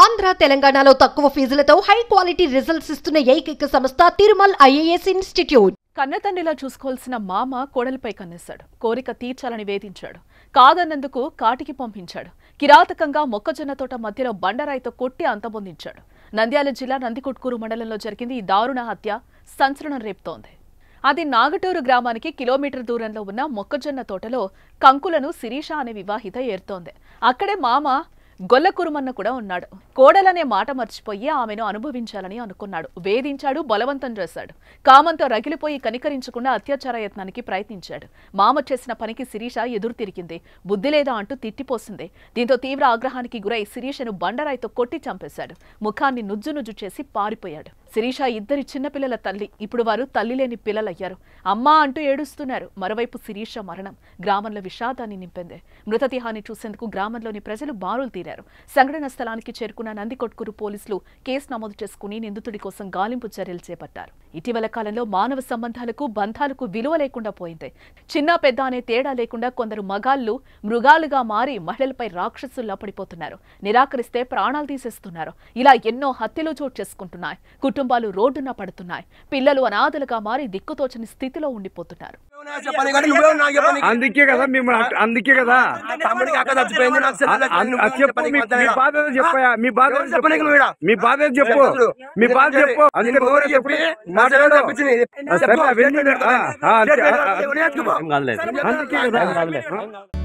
ఆంధ్ర తెలంగాణలో తక్కువ ఫీజులతో high quality results ఇస్తున్న ఏకైక సంస్థ తిరుమల్ ఐఏఎస్ ఇన్స్టిట్యూట్ కన్నతండ్రిలా చూసుకోవాల్సిన మామ కోడలిపై కన్నేశాడు కోరిక తీర్చాలని వేధించాడు కాదన్నందుకు కాటికి పంపించాడు కిరాతకంగా మొక్కజొన్న తోట మధ్యలో బండరాయితో కొట్టి అంతమొందించాడు నంద్యాల జిల్లా నందికొట్కూరు మండలంలో జరిగింది ఈ దారుణ హత్య సంచలనం రేపుతోంది అది నాగటూరు గ్రామానికి కిలోమీటర్ దూరంలో ఉన్న మొక్కజొన్న తోటలో కంకులను శిరీష అనే వివాహిత ఏరుతోంది అక్కడే మామ గొల్లకురుమన్న కూడా ఉన్నాడు కోడలనే మాట మర్చిపోయి ఆమెను అనుభవించాలని అనుకున్నాడు వేధించాడు బలవంతం చేశాడు కామంతో రగిలిపోయి కనికరించకుండా అత్యాచార యత్నానికి ప్రయత్నించాడు మామ చేసిన పనికి శిరీష ఎదురు తిరిగింది బుద్ధి లేదా అంటూ తిట్టిపోసింది దీంతో తీవ్ర ఆగ్రహానికి గురై శిరీషను బండరాయితో కొట్టి చంపేశాడు ముఖాన్ని నుజ్జు నుజ్జు చేసి పారిపోయాడు శిరీష ఇద్దరి చిన్నపిల్లల తల్లి ఇప్పుడు వారు తల్లి లేని పిల్లలయ్యారు అమ్మా అంటూ ఏడుస్తున్నారు మరోవైపు శిరీష మరణం గ్రామంలో విషాదాన్ని నింపింది మృతదేహాన్ని చూసేందుకు గ్రామంలోని ప్రజలు బారులు తీరారు సంఘటన స్థలానికి చేరుకున్న నందికొట్కూరు పోలీసులు కేసు నమోదు చేసుకుని నిందితుడి కోసం గాలింపు చర్యలు చేపట్టారు ఇటీవల కాలంలో మానవ సంబంధాలకు బంధాలకు విలువ లేకుండా పోయింది చిన్న పెద్ద అనే తేడా లేకుండా కొందరు మగాళ్ళు మృగాలుగా మారి మహిళలపై రాక్షసుల్లా పడిపోతున్నారు నిరాకరిస్తే ప్రాణాలు తీసేస్తున్నారు ఇలా ఎన్నో హత్యలు చోటు చేసుకుంటున్నాయి కుటుంబాలు రోడ్డున పడుతున్నాయి పిల్లలు అనాథలుగా మారి దిక్కుతోచని స్థితిలో ఉండిపోతున్నారు అందుకే కదా మిమ్మల్ని అందుకే కదా చెప్పు మీ బాధ చెప్పయా మీ బాధ మీ బాధ చెప్పు మీ బాధ చెప్పు అందుకే చెప్పి మాట్లాడాలి అందుకే కదా